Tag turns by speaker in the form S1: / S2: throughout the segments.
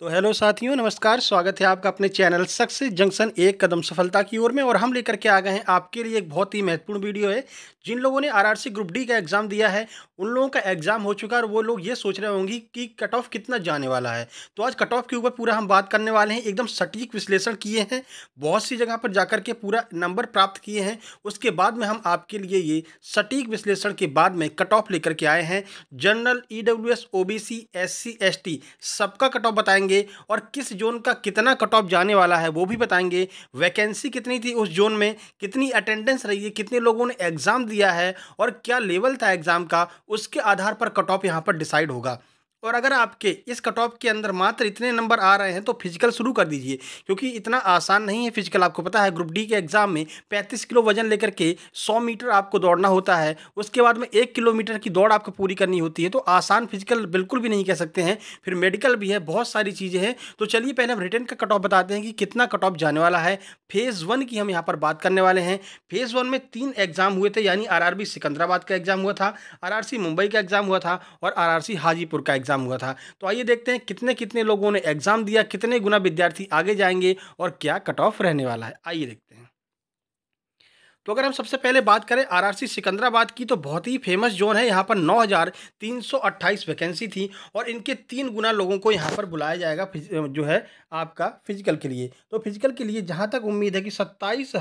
S1: तो हेलो साथियों नमस्कार स्वागत है आपका अपने चैनल सक्सेस जंक्शन एक कदम सफलता की ओर में और हम लेकर के आ गए हैं आपके लिए एक बहुत ही महत्वपूर्ण वीडियो है जिन लोगों ने आरआरसी ग्रुप डी का एग्ज़ाम दिया है उन लोगों का एग्ज़ाम हो चुका है और वो लोग ये सोच रहे होंगे कि कट ऑफ कितना जाने वाला है तो आज कट ऑफ के ऊपर पूरा हम बात करने वाले हैं एकदम सटीक विश्लेषण किए हैं बहुत सी जगह पर जाकर के पूरा नंबर प्राप्त किए हैं उसके बाद में हम आपके लिए ये सटीक विश्लेषण के बाद में कट ऑफ लेकर के आए हैं general E W S O B C S C S T सबका कट ऑफ बताएंगे बताएंगे और किस जोन का कितना कट ऑफ जाने वाला है वो भी बताएंगे वैकेंसी कितनी थी उस जोन में कितनी अटेंडेंस रही है कितने लोगों ने एग्ज़ाम दिया है और क्या लेवल था एग्ज़ाम का उसके आधार पर कट ऑफ यहाँ पर डिसाइड होगा और अगर आपके इस कट ऑफ के अंदर मात्र इतने नंबर आ रहे हैं तो फिजिकल शुरू कर दीजिए क्योंकि इतना आसान नहीं है फिजिकल आपको पता है ग्रुप डी के एग्ज़ाम में 35 किलो वजन लेकर के 100 मीटर आपको दौड़ना होता है उसके बाद में एक किलोमीटर की दौड़ आपको पूरी करनी होती है तो आसान फिजिकल बिल्कुल भी नहीं कह सकते हैं फिर मेडिकल भी है बहुत सारी चीज़ें हैं तो चलिए पहले हम रिटर्न का कट ऑफ बताते हैं कि कितना कट ऑफ जाने वाला है फेज़ वन की हम यहाँ पर बात करने वाले हैं फेज़ वन में तीन एग्ज़ाम हुए थे यानी आर सिकंदराबाद का एग्ज़ाम हुआ था आर मुंबई का एग्ज़ाम हुआ था और आर हाजीपुर का एग्ज़ाम एग्ज़ाम हुआ था तो आइए देखते हैं कितने कितने लोगों ने एग्ज़ाम दिया कितने गुना विद्यार्थी आगे जाएंगे और क्या कट ऑफ रहने वाला है आइए देखते हैं तो अगर हम सबसे पहले बात करें आरआरसी सिकंदराबाद की तो बहुत ही फेमस जोन है यहाँ पर 9,328 वैकेंसी थी और इनके तीन गुना लोगों को यहाँ पर बुलाया जाएगा जो है आपका फिजिकल के लिए तो फिजिकल के लिए जहाँ तक उम्मीद है कि सत्ताईस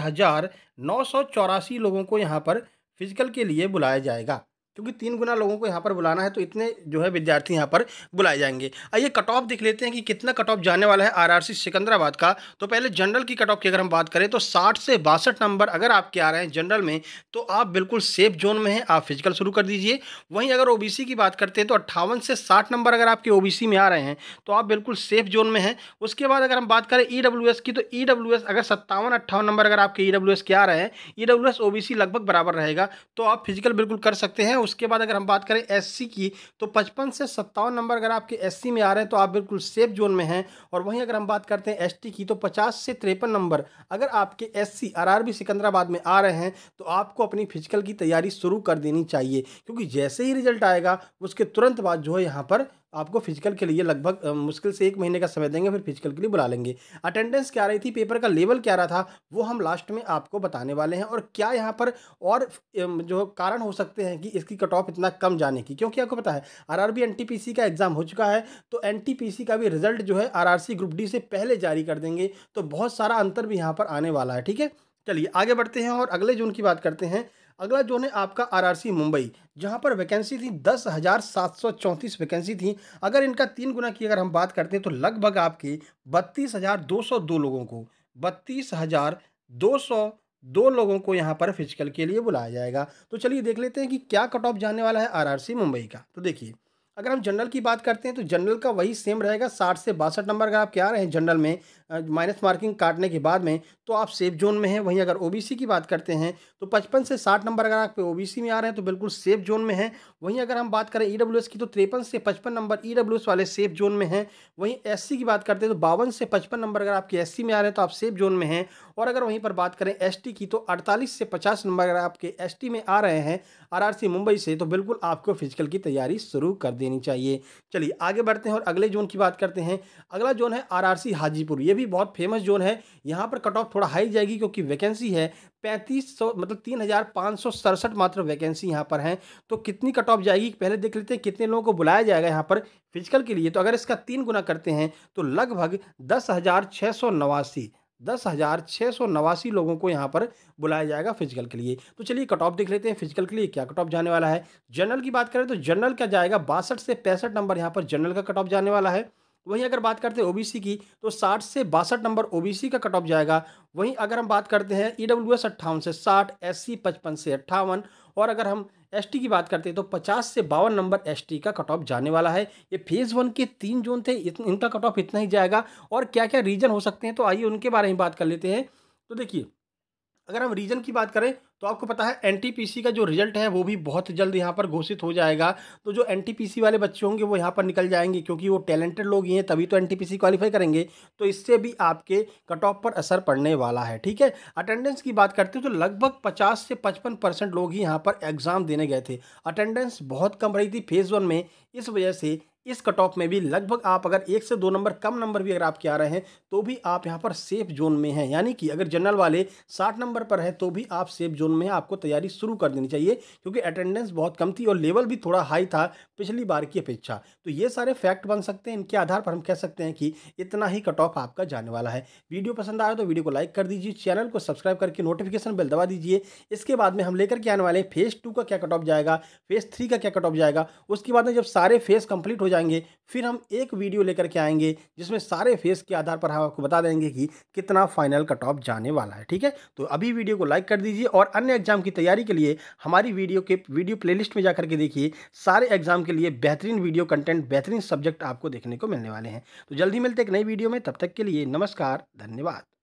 S1: लोगों को यहाँ पर फिजिकल के लिए बुलाया जाएगा क्योंकि तीन गुना लोगों को यहाँ पर बुलाना है तो इतने जो है विद्यार्थी यहाँ पर बुलाए जाएंगे आइए कट ऑफ देख लेते हैं कि कितना कट ऑफ जाने वाला है आरआरसी सिकंदराबाद का तो पहले जनरल की कट ऑफ की अगर हम बात करें तो 60 से बासठ नंबर अगर आपके आ रहे हैं जनरल में तो आप बिल्कुल सेफ जोन में हैं आप फिजिकल शुरू कर दीजिए वहीं अगर ओ की बात करते हैं तो अट्ठावन से साठ नंबर अगर आपके ओ में आ रहे हैं तो आप बिल्कुल सेफ जोन में हैं उसके बाद अगर हम बात करें ई e की तो ई e अगर सत्तावन अट्ठावन नंबर अगर आपके ई e के आ रहे हैं ई ओ लगभग बराबर रहेगा तो आप फिजिकल बिल्कुल कर सकते हैं उसके बाद अगर हम बात करें एससी की तो पचपन से सत्तावन नंबर अगर आपके एससी में आ रहे हैं तो आप बिल्कुल सेफ जोन में हैं और वहीं अगर हम बात करते हैं एसटी की तो पचास से तिरपन नंबर अगर आपके एससी आरआरबी सिकंदराबाद में आ रहे हैं तो आपको अपनी फिजिकल की तैयारी शुरू कर देनी चाहिए क्योंकि जैसे ही रिजल्ट आएगा उसके तुरंत बाद जो है यहाँ पर आपको फिजिकल के लिए लगभग मुश्किल से एक महीने का समय देंगे फिर फिजिकल के लिए बुला लेंगे अटेंडेंस क्या रही थी पेपर का लेवल क्या रहा था वो हम लास्ट में आपको बताने वाले हैं और क्या यहाँ पर और जो कारण हो सकते हैं कि इसकी कट ऑफ इतना कम जाने की क्योंकि आपको पता है आर आर का एग्ज़ाम हो चुका है तो एन का भी रिजल्ट जो है सी ग्रुप डी से पहले जारी कर देंगे तो बहुत सारा अंतर भी यहाँ पर आने वाला है ठीक है चलिए आगे बढ़ते हैं और अगले जून की बात करते हैं अगला जोन है आपका आरआरसी मुंबई जहां पर वैकेंसी थी दस हज़ार सात सौ चौंतीस वैकेंसी थी अगर इनका तीन गुना की अगर हम बात करते हैं तो लगभग आपके बत्तीस हज़ार दो सौ दो लोगों को बत्तीस हज़ार दो सौ दो लोगों को यहाँ पर फिजिकल के लिए बुलाया जाएगा तो चलिए देख लेते हैं कि क्या कट ऑफ जाने वाला है आर मुंबई का तो देखिए अगर हम जनरल की बात करते हैं तो जनरल का वही सेम रहेगा साठ से बासठ नंबर अगर आपके आ रहे हैं जनरल में माइनस मार्किंग काटने के बाद में तो आप सेफ जोन में हैं वहीं अगर ओबीसी की बात करते हैं तो पचपन से साठ नंबर अगर आप ओबीसी में आ रहे हैं तो बिल्कुल सेफ जोन में हैं वहीं अगर हम बात करें ई e की तो तिरपन से पचपन नंबर ई e वाले सेफ जोन में हैं वहीं एस की बात करते हैं तो बावन से पचपन नंबर अगर आपके एस में आ रहे हैं तो आप सेफ जोन में हैं और अगर वहीं पर बात करें एस की तो अड़तालीस से पचास नंबर अगर आपके एस में आ रहे हैं आर मुंबई से तो बिल्कुल आपको फिजिकल की तैयारी शुरू कर दी देनी चाहिए चलिए आगे बढ़ते हैं और अगले जोन की बात करते हैं अगला जोन है आरआरसी हाजीपुर ये भी बहुत फेमस जोन है यहाँ पर कट ऑफ थोड़ा हाई जाएगी क्योंकि वैकेंसी है पैंतीस सौ मतलब तीन हज़ार पाँच सौ सड़सठ मात्र वैकेंसी यहाँ पर हैं तो कितनी कट ऑफ जाएगी पहले देख लेते हैं कितने लोगों को बुलाया जाएगा यहाँ पर फिजिकल के लिए तो अगर इसका तीन गुना करते हैं तो लगभग दस हज़ार छः सौ नवासी दस हज़ार छः सौ नवासी लोगों को यहाँ पर बुलाया जाएगा फिजिकल के लिए तो चलिए कट ऑफ देख लेते हैं फिजिकल के लिए क्या कट ऑफ जाने वाला है जनरल की बात करें तो जनरल का जाएगा बासठ से पैंसठ नंबर यहाँ पर जनरल का कट ऑफ जाने वाला है वहीं अगर बात करते हैं ओबीसी की तो साठ से बासठ नंबर ओबीसी का कट ऑफ जाएगा वहीं अगर हम बात करते हैं ई डब्ल्यू एस अट्ठावन से साठ एस सी पचपन से अट्ठावन और अगर हम एस टी की बात करते हैं तो पचास से बावन नंबर एस टी का कट ऑफ जाने वाला है ये फेज़ वन के तीन जोन थे इनका कट ऑफ इतना ही जाएगा और क्या क्या रीजन हो सकते हैं तो आइए उनके बारे में बात कर लेते हैं तो देखिए अगर हम रीजन की बात करें तो आपको पता है एनटीपीसी का जो रिजल्ट है वो भी बहुत जल्द यहाँ पर घोषित हो जाएगा तो जो एनटीपीसी वाले बच्चे होंगे वो यहाँ पर निकल जाएंगे क्योंकि वो टैलेंटेड लोग ही हैं तभी तो एनटीपीसी क्वालिफाई करेंगे तो इससे भी आपके कट ऑफ पर असर पड़ने वाला है ठीक है अटेंडेंस की बात करते हैं तो लगभग पचास से पचपन परसेंट लोग ही यहाँ पर एग्ज़ाम देने गए थे अटेंडेंस बहुत कम रही थी फेज़ वन में इस वजह से इस कट ऑफ में भी लगभग आप अगर एक से दो नंबर कम नंबर भी अगर आपके आ रहे हैं तो भी आप यहाँ पर सेफ जोन में हैं यानी कि अगर जनरल वाले साठ नंबर पर है तो भी आप सेफ जोन में हैं आपको तैयारी शुरू कर देनी चाहिए क्योंकि अटेंडेंस बहुत कम थी और लेवल भी थोड़ा हाई था पिछली बार की अपेक्षा तो ये सारे फैक्ट बन सकते हैं इनके आधार पर हम कह सकते हैं कि इतना ही कट ऑफ आपका जाने वाला है वीडियो पसंद आया तो वीडियो को लाइक कर दीजिए चैनल को सब्सक्राइब करके नोटिफिकेशन बेल दबा दीजिए इसके बाद में हम लेकर के आने वाले फेज़ टू का क्या कट ऑफ जाएगा फेज़ थ्री का क्या कट ऑफ जाएगा उसके बाद में जब सारे फेज़ कंप्लीट हो जाएंगे फिर हम एक वीडियो लेकर के आएंगे जिसमें सारे फेस के आधार पर हम आपको बता देंगे कि कितना फाइनल कट ऑफ जाने वाला है ठीक है तो अभी वीडियो को लाइक कर दीजिए और अन्य एग्जाम की तैयारी के लिए हमारी वीडियो के वीडियो प्लेलिस्ट में जा करके देखिए सारे एग्जाम के लिए बेहतरीन वीडियो कंटेंट बेहतरीन सब्जेक्ट आपको देखने को मिलने वाले हैं तो जल्दी मिलते एक नई वीडियो में तब तक के लिए नमस्कार धन्यवाद